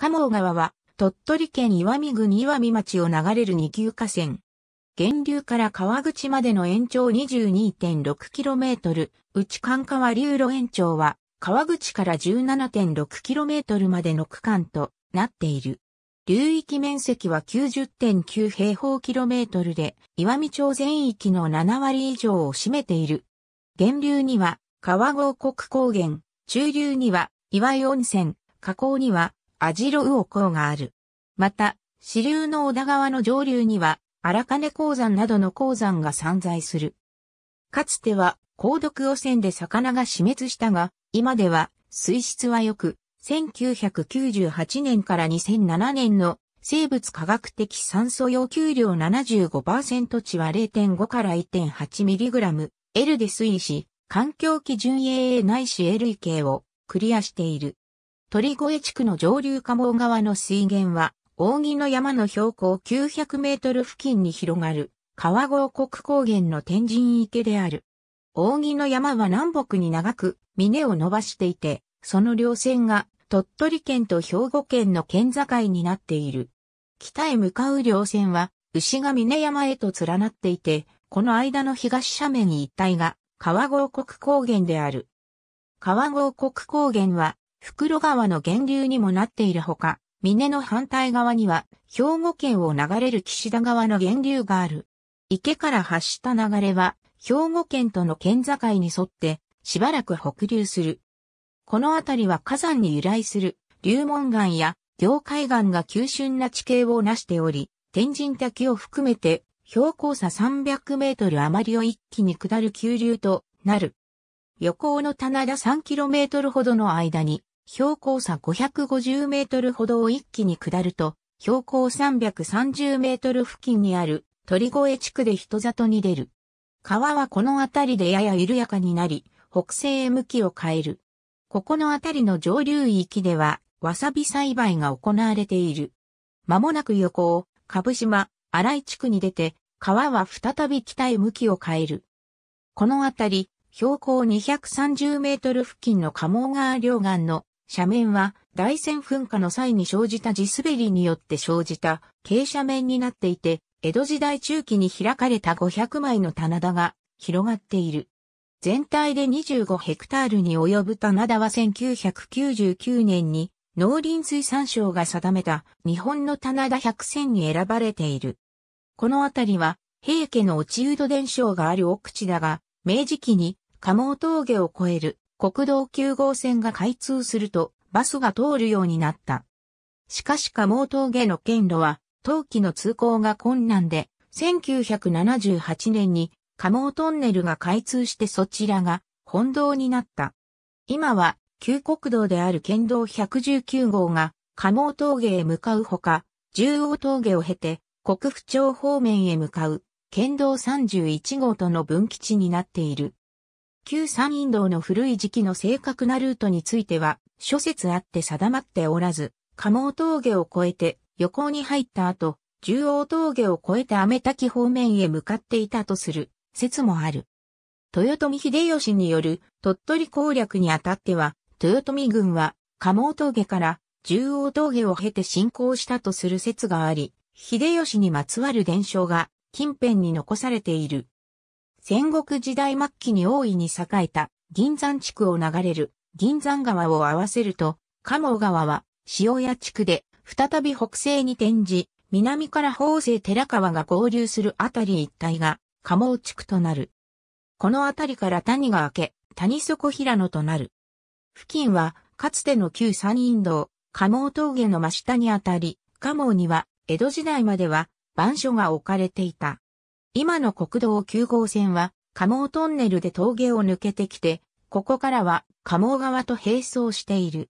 加生川は、鳥取県岩見郡岩見町を流れる二級河川。源流から川口までの延長 22.6km、内関川流路延長は、川口から 17.6km までの区間となっている。流域面積は90.9平方キロメートルで、岩見町全域の7割以上を占めている。源流には、川郷国高原、中流には、岩井温泉、河口には、アジロウオ港がある。また、支流の小田川の上流には、荒金鉱山などの鉱山が散在する。かつては、鉱毒汚染で魚が死滅したが、今では、水質は良く、1998年から2007年の生物科学的酸素要求量75%値は0.5から 1.8mg、L で推移し、環境基準 AA ないし L 位形をクリアしている。鳥越地区の上流加茂川の水源は、扇の山の標高900メートル付近に広がる、川郷国高原の天神池である。扇の山は南北に長く、峰を伸ばしていて、その稜線が、鳥取県と兵庫県の県境になっている。北へ向かう稜線は、牛が峰山へと連なっていて、この間の東斜面一帯が、川郷国高原である。川郷国高原は、袋川の源流にもなっているほか、峰の反対側には、兵庫県を流れる岸田川の源流がある。池から発した流れは、兵庫県との県境に沿って、しばらく北流する。この辺りは火山に由来する、流門岩や、行海岩が急峻な地形を成しており、天神滝を含めて、標高差300メートル余りを一気に下る急流となる。横尾の棚田3トルほどの間に、標高差550メートルほどを一気に下ると、標高330メートル付近にある鳥越地区で人里に出る。川はこの辺りでやや緩やかになり、北西へ向きを変える。ここの辺りの上流域では、わさび栽培が行われている。間もなく横を、株島、荒井地区に出て、川は再び北へ向きを変える。この辺り、標高230メートル付近の鴨川両岸の斜面は大仙噴火の際に生じた地滑りによって生じた傾斜面になっていて、江戸時代中期に開かれた500枚の棚田が広がっている。全体で25ヘクタールに及ぶ棚田は1999年に農林水産省が定めた日本の棚田100選に選ばれている。この辺りは平家の落人伝承がある奥地だが、明治期に加生峠を越える国道9号線が開通するとバスが通るようになった。しかし加茂峠の県路は、冬季の通行が困難で、1978年に加茂トンネルが開通してそちらが本道になった。今は、旧国道である県道119号が加茂峠へ向かうほか、中央峠を経て国府町方面へ向かう県道31号との分岐地になっている。旧山陰道の古い時期の正確なルートについては、諸説あって定まっておらず、加茂峠を越えて横に入った後、中央峠を越えて雨滝方面へ向かっていたとする説もある。豊臣秀吉による鳥取攻略にあたっては、豊臣軍は加茂峠から中央峠を経て進行したとする説があり、秀吉にまつわる伝承が近辺に残されている。戦国時代末期に大いに栄えた銀山地区を流れる銀山川を合わせると、加茂川は塩屋地区で再び北西に転じ、南から法政寺川が合流するあたり一帯が加茂地区となる。このあたりから谷が明け、谷底平野となる。付近はかつての旧山陰道、加茂峠の真下にあたり、加茂には江戸時代までは番所が置かれていた。今の国道9号線は、加毛トンネルで峠を抜けてきて、ここからは加毛川と並走している。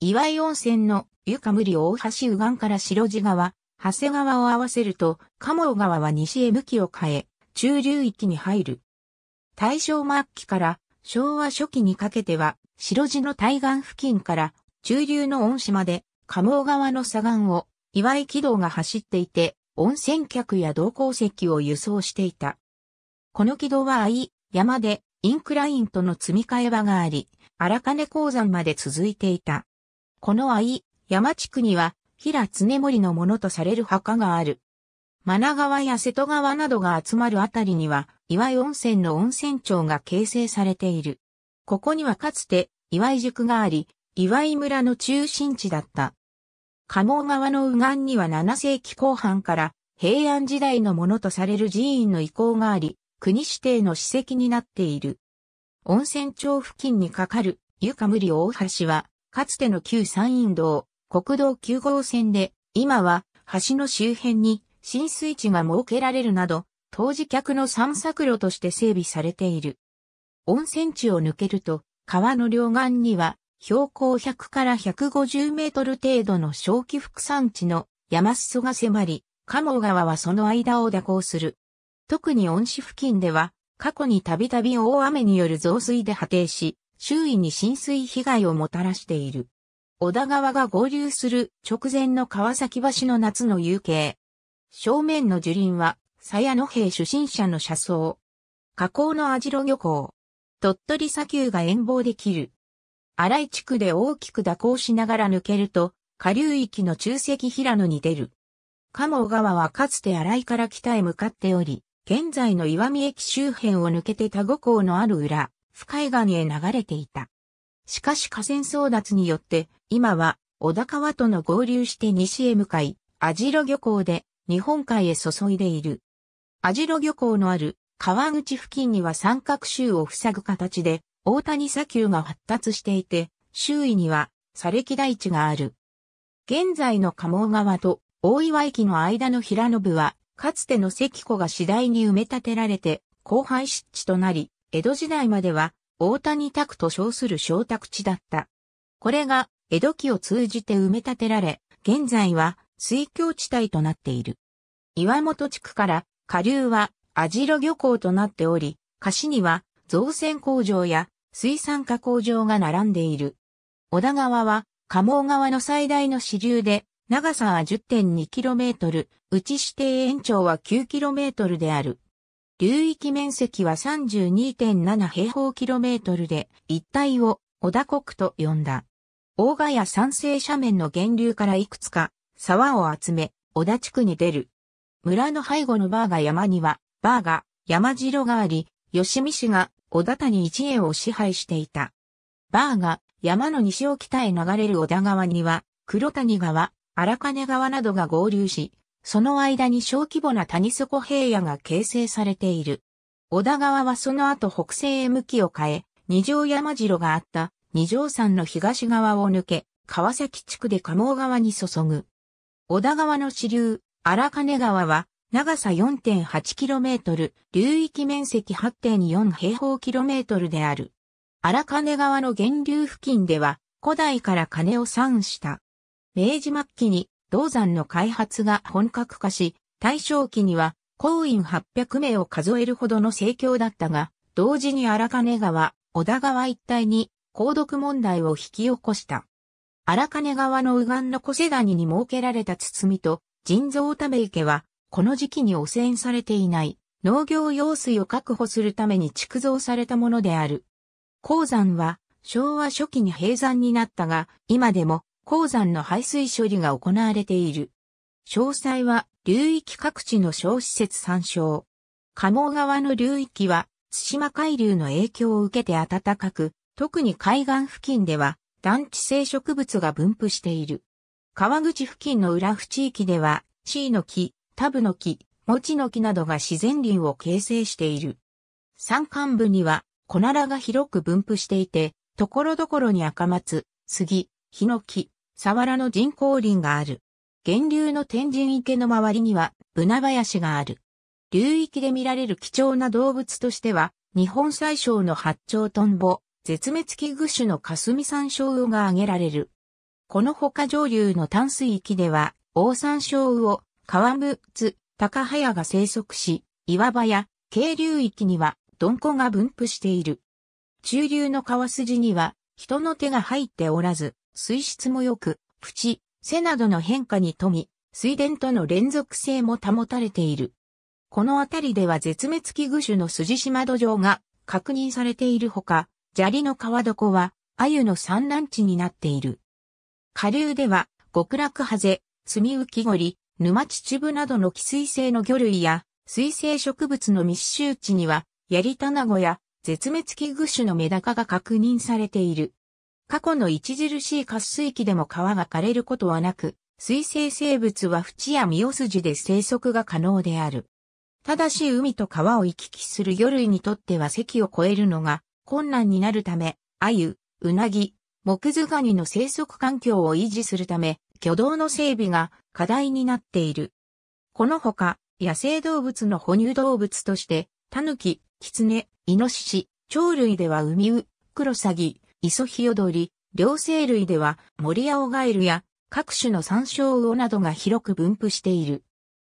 岩井温泉の床無理大橋右岸から白地川、長谷川を合わせると、加毛川は西へ向きを変え、中流域に入る。大正末期から昭和初期にかけては、白地の対岸付近から中流の恩島で、加毛川の左岸を岩井軌道が走っていて、温泉客や同行席を輸送していた。この軌道は愛、山で、インクラインとの積み替え場があり、荒金鉱山まで続いていた。この愛、山地区には、平常森のものとされる墓がある。真川や瀬戸川などが集まるあたりには、岩井温泉の温泉町が形成されている。ここにはかつて、岩井塾があり、岩井村の中心地だった。鴨川の右岸には7世紀後半から平安時代のものとされる寺院の遺構があり、国指定の史跡になっている。温泉町付近に架かる湯か理。大橋は、かつての旧山陰道、国道9号線で、今は橋の周辺に浸水地が設けられるなど、当時客の散策路として整備されている。温泉地を抜けると、川の両岸には標高100から150メートル程度の小規副山地の山裾が迫り、加茂川はその間を蛇行する。特に恩師付近では、過去にたびたび大雨による増水で破堤し、周囲に浸水被害をもたらしている。小田川が合流する直前の川崎橋の夏の夕景。正面の樹林は、鞘野兵出身者の車窓。河口の網代漁港。鳥取砂丘が遠望できる。荒井地区で大きく蛇行しながら抜けると、下流域の中石平野に出る。鴨川はかつて荒井から北へ向かっており、現在の岩見駅周辺を抜けて田後港のある裏、深井岸へ流れていた。しかし河川争奪によって、今は小田川との合流して西へ向かい、網代漁港で日本海へ注いでいる。網代漁港のある川口付近には三角州を塞ぐ形で、大谷砂丘が発達していて、周囲には砂礫大地がある。現在の鴨川と大岩駅の間の平野部は、かつての石湖が次第に埋め立てられて、荒廃湿地となり、江戸時代までは大谷宅と称する小宅地だった。これが江戸期を通じて埋め立てられ、現在は水郷地帯となっている。岩本地区から下流は網代漁港となっており、貸しには造船工場や水産加工場が並んでいる。小田川は、加毛川の最大の支流で、長さは 10.2km、内指定延長は 9km である。流域面積は32.7平方キロメートルで、一帯を小田国と呼んだ。大賀や山西斜面の源流からいくつか沢を集め、小田地区に出る。村の背後のバーガ山には、バーガ、山城があり、吉見市が小田谷一栄を支配していた。バーが山の西を北へ流れる小田川には、黒谷川、荒金川などが合流し、その間に小規模な谷底平野が形成されている。小田川はその後北西へ向きを変え、二条山城があった二条山の東側を抜け、川崎地区で鴨川に注ぐ。小田川の支流、荒金川は長さ 4.8km、流域面積8.4平方キロメートルである。荒金川の源流付近では、古代から金を産した。明治末期に銅山の開発が本格化し、大正期には公員800名を数えるほどの盛況だったが、同時に荒金川、小田川一帯に鉱毒問題を引き起こした。荒金川の右岸の小瀬谷に設けられた包みと人造ため池はこの時期に汚染されていない農業用水を確保するために築造されたものである。鉱山は昭和初期に閉山になったが、今でも鉱山の排水処理が行われている。詳細は流域各地の小施設参照。加納川の流域は対馬海流の影響を受けて暖かく、特に海岸付近では団地性植物が分布している。川口付近の浦府地域では、地位の木、タブの木、モチの木などが自然林を形成している。山間部には、コナラが広く分布していて、ところどころに赤松、杉、ヒノキ、サワラの人工林がある。源流の天神池の周りには、ブナ林がある。流域で見られる貴重な動物としては、日本最小の八丁トンボ、絶滅危惧種のカスミサンショウウが挙げられる。この他上流の淡水域では、オオサンショウウを。川ムツ、高早が生息し、岩場や渓流域にはドンコが分布している。中流の川筋には人の手が入っておらず、水質も良く、プチ、背などの変化に富み、水田との連続性も保たれている。この辺りでは絶滅危惧種の筋島土壌が確認されているほか、砂利の川床は、鮎の産卵地になっている。下流では、極楽ハゼ、積浮き沼秩父などの寄水性の魚類や、水生植物の密集地には、ヤリタナゴや絶滅危惧種のメダカが確認されている。過去の著しい活水期でも川が枯れることはなく、水生生物は縁や身を筋で生息が可能である。ただし海と川を行き来する魚類にとっては席を越えるのが困難になるため、鮎、うなぎ、木図ガニの生息環境を維持するため、挙動の整備が課題になっている。このほか、野生動物の哺乳動物として、タヌキ、キツネ、イノシシ、鳥類ではウミウ、クロサギ、イソヒヨドリ、両生類ではモリアオガエルや各種の山椒魚などが広く分布している。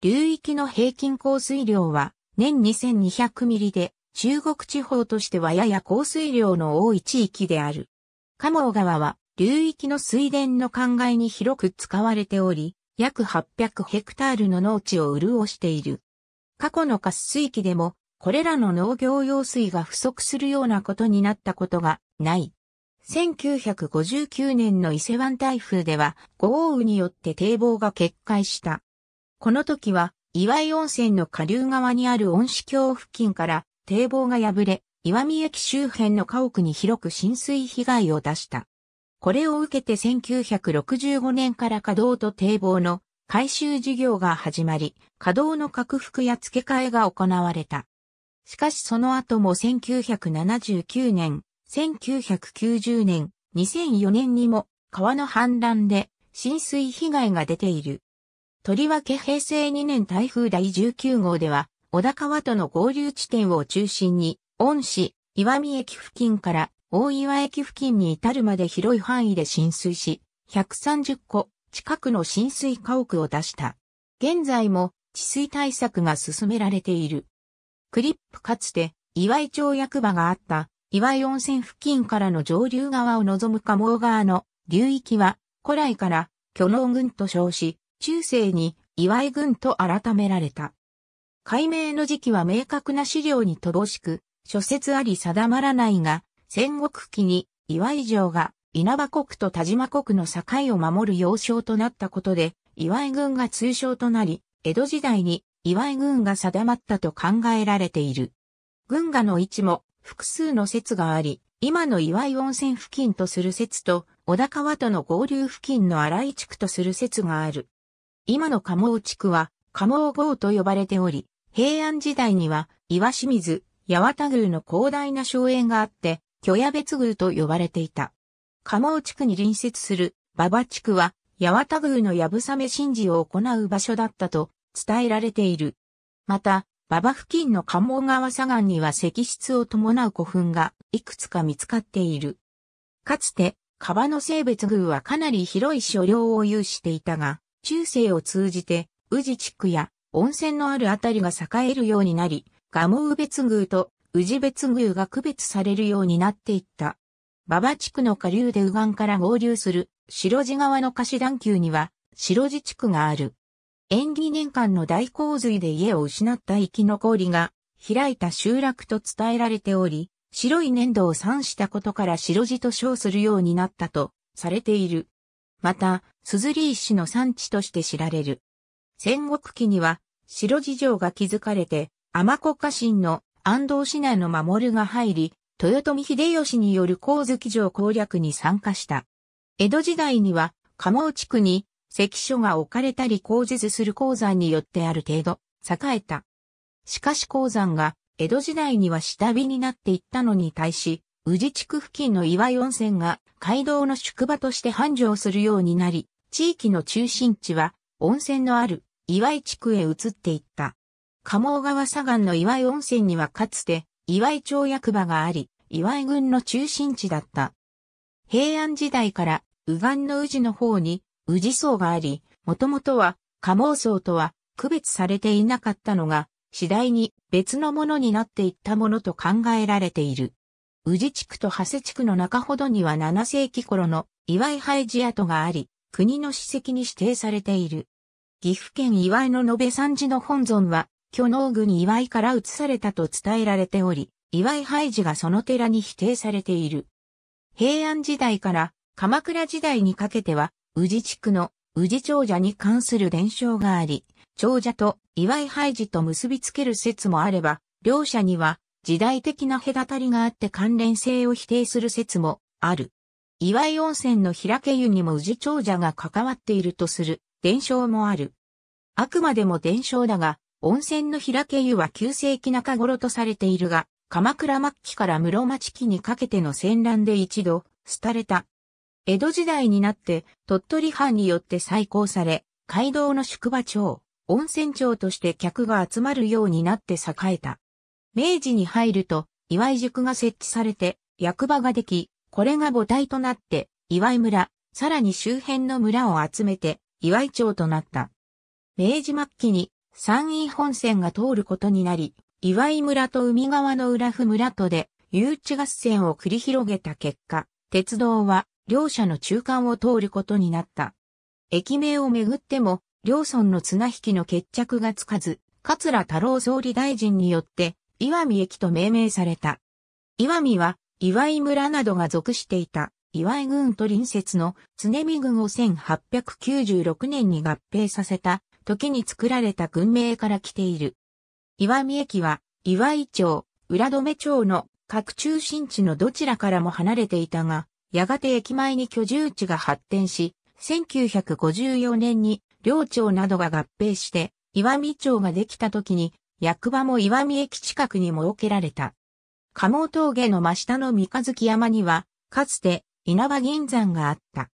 流域の平均降水量は年2200ミリで、中国地方としてはやや降水量の多い地域である。カウ川は流域の水田の灌漑に広く使われており、約800ヘクタールの農地を潤している。過去の活水期でも、これらの農業用水が不足するようなことになったことがない。1959年の伊勢湾台風では豪雨によって堤防が決壊した。この時は岩井温泉の下流側にある温子峡付近から堤防が破れ、岩見駅周辺の家屋に広く浸水被害を出した。これを受けて1965年から稼働と堤防の改修事業が始まり、稼働の拡幅や付け替えが行われた。しかしその後も1979年、1990年、2004年にも川の氾濫で浸水被害が出ている。とりわけ平成2年台風第19号では、小田川との合流地点を中心に、恩市、岩見駅付近から大岩駅付近に至るまで広い範囲で浸水し、130個近くの浸水家屋を出した。現在も治水対策が進められている。クリップかつて岩井町役場があった岩井温泉付近からの上流側を望む鴨茂川の流域は古来から巨能軍と称し、中世に岩井軍と改められた。解明の時期は明確な資料に乏しく、諸説あり定まらないが、戦国期に岩井城が稲葉国と田島国の境を守る要衝となったことで、岩井軍が通称となり、江戸時代に岩井軍が定まったと考えられている。軍がの位置も複数の説があり、今の岩井温泉付近とする説と、小田川との合流付近の荒井地区とする説がある。今の鴨尾地区は、鴨尾郷と呼ばれており、平安時代には、岩清水、八幡宮の広大な荘園があって、巨野別宮と呼ばれていた。鴨尾地区に隣接する馬場地区は八幡宮のやぶさめ神事を行う場所だったと伝えられている。また、馬場付近の鴨川左岸には石室を伴う古墳がいくつか見つかっている。かつて、川の性別宮はかなり広い所領を有していたが、中世を通じて、宇治地区や温泉のあるあたりが栄えるようになり、蒲生別宮と氏別宮が区別されるようになっていった。馬場地区の下流で右岸から合流する白地側の貸し段丘には白地地区がある。縁起年間の大洪水で家を失った生き残りが開いた集落と伝えられており、白い粘土を産したことから白地と称するようになったとされている。また、鈴木石の産地として知られる。戦国期には白地城が築かれて、天子家臣の安藤市内の守が入り、豊臣秀吉による光月城攻略に参加した。江戸時代には、鴨地区に関所が置かれたり工事する鉱山によってある程度栄えた。しかし鉱山が江戸時代には下火になっていったのに対し、宇治地区付近の岩井温泉が街道の宿場として繁盛するようになり、地域の中心地は温泉のある岩井地区へ移っていった。鴨川左岸の岩井温泉にはかつて岩井町役場があり、岩井郡の中心地だった。平安時代から右岸の宇治の方に宇治層があり、もともとは鴨層とは区別されていなかったのが、次第に別のものになっていったものと考えられている。宇治地区と長谷地区の中ほどには7世紀頃の岩井廃寺跡があり、国の史跡に指定されている。岐阜県岩井の延山寺の本尊は、巨能に岩井から移されたと伝えられており、岩井廃寺がその寺に否定されている。平安時代から鎌倉時代にかけては、宇治地区の宇治長者に関する伝承があり、長者と岩井廃寺と結びつける説もあれば、両者には時代的な隔たりがあって関連性を否定する説もある。岩井温泉の平家湯にも宇治長者が関わっているとする伝承もある。あくまでも伝承だが、温泉の平家湯は旧世紀中頃とされているが、鎌倉末期から室町期にかけての戦乱で一度、廃れた。江戸時代になって、鳥取藩によって再興され、街道の宿場町、温泉町として客が集まるようになって栄えた。明治に入ると、岩井塾が設置されて、役場ができ、これが母体となって、岩井村、さらに周辺の村を集めて、岩井町となった。明治末期に山陰本線が通ることになり、岩井村と海側の浦府村とで、誘致合戦を繰り広げた結果、鉄道は両者の中間を通ることになった。駅名をめぐっても、両村の綱引きの決着がつかず、桂太郎総理大臣によって、岩見駅と命名された。岩見は、岩井村などが属していた、岩井郡と隣接の常見郡を1896年に合併させた時に作られた群名から来ている。岩見駅は、岩井町、浦留町の各中心地のどちらからも離れていたが、やがて駅前に居住地が発展し、1954年に両町などが合併して、岩見町ができた時に、役場も岩見駅近くに設けられた。鴨峠の真下の三日月山には、かつて稲葉銀山があった。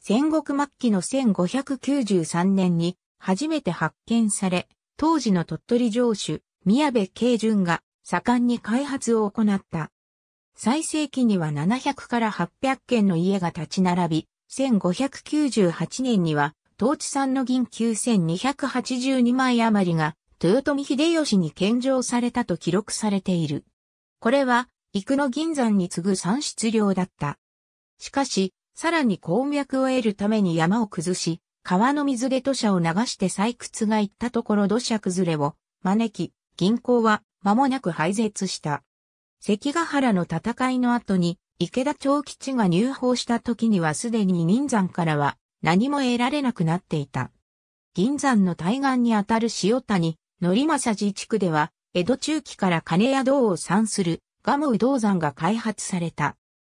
戦国末期の1593年に初めて発見され、当時の鳥取城主、宮部慶順が盛んに開発を行った。最盛期には700から800軒の家が立ち並び、1598年には、当地産の銀9282枚余りが、豊臣秀吉に献上されたと記録されている。これは、幾野銀山に次ぐ産出量だった。しかし、さらに鉱脈を得るために山を崩し、川の水で土砂を流して採掘が行ったところ土砂崩れを招き、銀行は間もなく廃絶した。関ヶ原の戦いの後に、池田長吉が入法した時にはすでに銀山からは何も得られなくなっていた。銀山の対岸にあたる塩谷、則政寺地区では、江戸中期から金屋銅を産するガムウ銅山が開発された。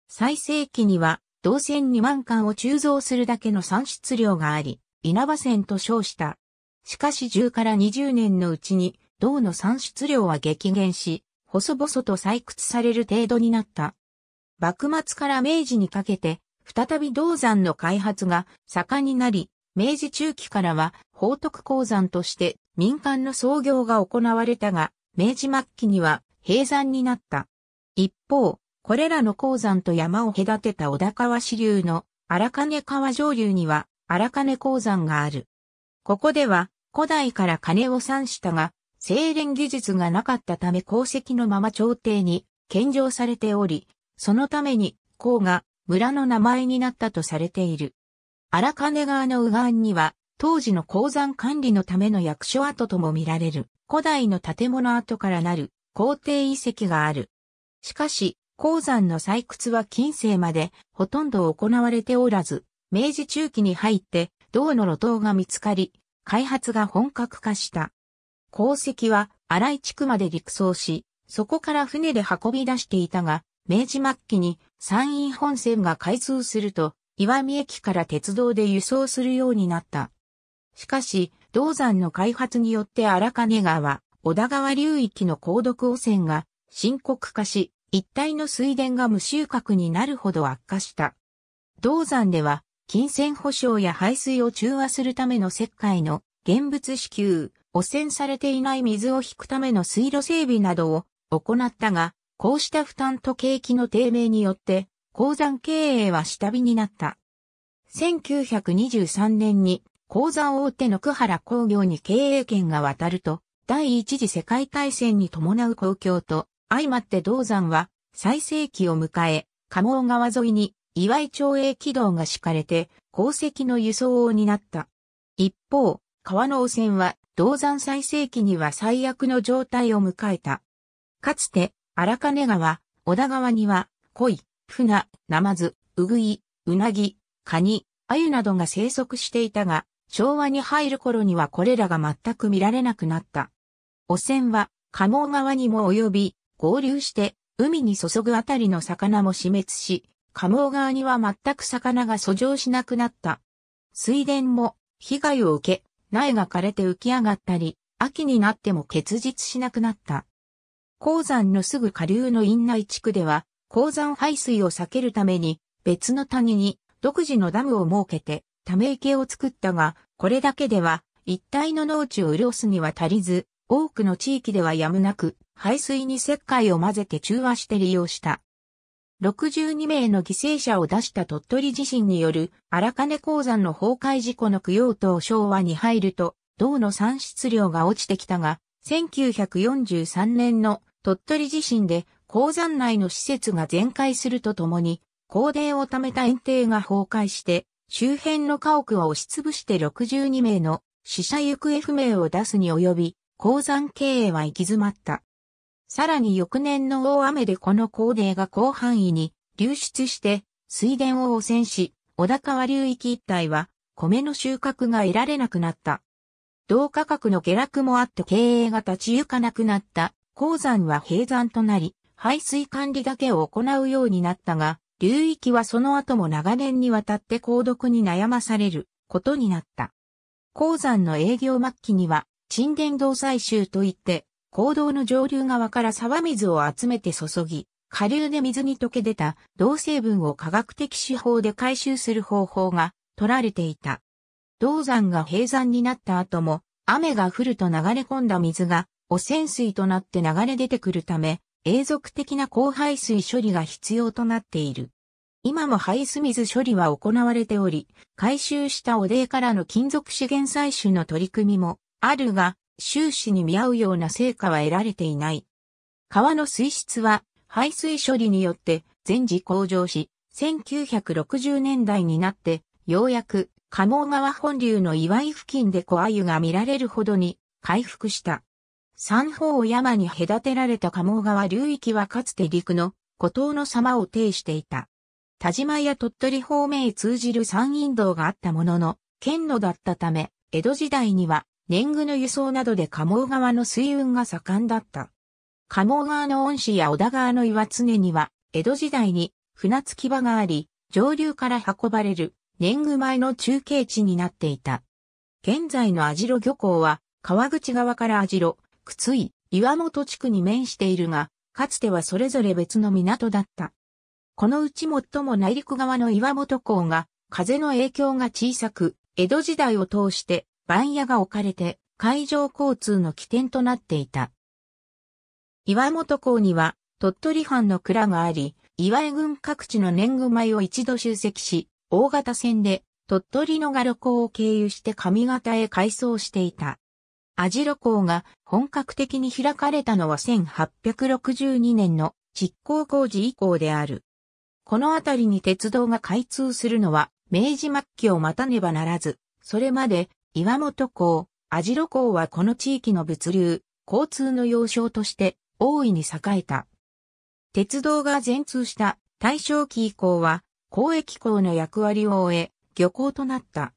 最盛期には銅線2万貫を鋳造するだけの産出量があり、稲葉線と称した。しかし10から20年のうちに、銅の産出量は激減し、細々と採掘される程度になった。幕末から明治にかけて、再び銅山の開発が盛んになり、明治中期からは宝徳鉱山として民間の創業が行われたが、明治末期には閉山になった。一方、これらの鉱山と山を隔てた小田川支流の荒金川上流には荒金鉱山がある。ここでは古代から金を産したが、精錬技術がなかったため鉱石のまま朝廷に献上されており、そのために鉱が村の名前になったとされている。荒金川の右岸には、当時の鉱山管理のための役所跡とも見られる古代の建物跡からなる皇帝遺跡がある。しかし、鉱山の採掘は近世までほとんど行われておらず、明治中期に入って銅の路頭が見つかり、開発が本格化した。鉱石は荒井地区まで陸送し、そこから船で運び出していたが、明治末期に山陰本線が開通すると、岩見駅から鉄道で輸送するようになった。しかし、銅山の開発によって荒金川、小田川流域の鉱毒汚染が深刻化し、一帯の水田が無収穫になるほど悪化した。銅山では、金銭保証や排水を中和するための石灰の現物支給、汚染されていない水を引くための水路整備などを行ったが、こうした負担と景気の低迷によって、鉱山経営は下火になった。1923年に鉱山大手の久原工業に経営権が渡ると、第一次世界大戦に伴う公共と相まって銅山は最盛期を迎え、加納川沿いに岩井町営軌道が敷かれて、鉱石の輸送を担った。一方、川の汚染は、銅山最盛期には最悪の状態を迎えた。かつて、荒金川、小田川には、鯉、船、ナマズ、ウグイ、ウナギ、カニ、アユなどが生息していたが、昭和に入る頃にはこれらが全く見られなくなった。汚染は、加納川にも及び、合流して海に注ぐあたりの魚も死滅し、加茂川には全く魚が遡上しなくなった。水田も被害を受け、苗が枯れて浮き上がったり、秋になっても結実しなくなった。鉱山のすぐ下流の院内地区では、鉱山排水を避けるために、別の谷に独自のダムを設けて、ため池を作ったが、これだけでは、一帯の農地を潤すには足りず、多くの地域ではやむなく、排水に石灰を混ぜて中和して利用した。62名の犠牲者を出した鳥取地震による荒金鉱山の崩壊事故の供養と昭和に入ると、銅の産出量が落ちてきたが、1943年の鳥取地震で鉱山内の施設が全壊するとともに、高電を貯めた園庭が崩壊して、周辺の家屋は押しつぶして62名の死者行方不明を出すに及び、鉱山経営は行き詰まった。さらに翌年の大雨でこの高泥が広範囲に流出して水田を汚染し、小高川流域一帯は米の収穫が得られなくなった。同価格の下落もあって経営が立ち行かなくなった鉱山は閉山となり、排水管理だけを行うようになったが、流域はその後も長年にわたって鉱毒に悩まされることになった。鉱山の営業末期には、沈殿堂採集といって、坑道の上流側から沢水を集めて注ぎ、下流で水に溶け出た銅成分を科学的手法で回収する方法が取られていた。銅山が閉山になった後も、雨が降ると流れ込んだ水が汚染水となって流れ出てくるため、永続的な降排水処理が必要となっている。今も排水水処理は行われており、回収した汚泥からの金属資源採取の取り組みもあるが、収支に見合うような成果は得られていない。川の水質は排水処理によって全時向上し、1960年代になってようやく鴨川本流の岩井付近で小鮎が見られるほどに回復した。三方を山に隔てられた鴨川流域はかつて陸の孤島の様を呈していた。田島や鳥取方面へ通じる山陰道があったものの、県路だったため、江戸時代には年貢の輸送などで鴨川の水運が盛んだった。鴨川の恩師や小田川の岩常には、江戸時代に船着き場があり、上流から運ばれる年貢米の中継地になっていた。現在の網代漁港は、川口側から網代、靴井、岩本地区に面しているが、かつてはそれぞれ別の港だった。このうち最も内陸側の岩本港が、風の影響が小さく、江戸時代を通して番屋が置かれて海上交通の起点となっていた。岩本港には鳥取藩の蔵があり、岩江郡各地の年貢米を一度集積し、大型船で鳥取の賀旅港を経由して上方へ改装していた。アジロ港が本格的に開かれたのは1862年の実行工事以降である。この辺りに鉄道が開通するのは明治末期を待たねばならず、それまで岩本港、網代港はこの地域の物流、交通の要衝として大いに栄えた。鉄道が全通した大正期以降は交易港の役割を終え、漁港となった。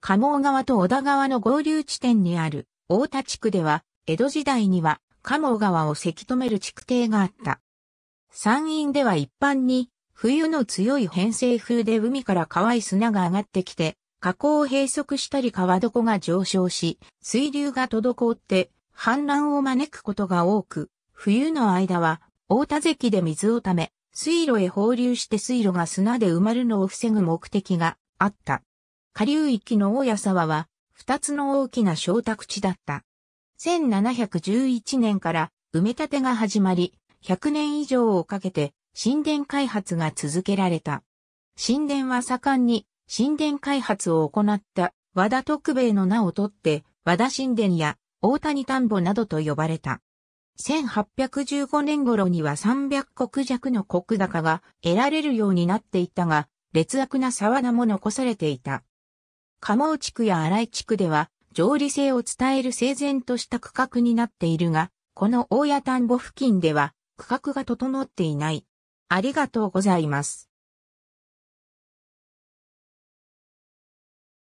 加鴨川と小田川の合流地点にある大田地区では、江戸時代には加鴨川をせき止める築堤があった。山陰では一般に冬の強い偏西風で海から乾い砂が上がってきて、河口を閉塞したり川床が上昇し、水流が滞って氾濫を招くことが多く、冬の間は大田堰で水をため、水路へ放流して水路が砂で埋まるのを防ぐ目的があった。下流域の大谷沢は、二つの大きな小宅地だった。1711年から埋め立てが始まり、100年以上をかけて神殿開発が続けられた。神殿は盛んに神殿開発を行った和田徳兵衛の名をとって和田神殿や大谷田んぼなどと呼ばれた。1815年頃には300国弱の国高が得られるようになっていたが、劣悪な沢田も残されていた。鴨尾地区や荒井地区では、上理性を伝える整然とした区画になっているが、この大谷田んぼ付近では区画が整っていない。ありがとうございます。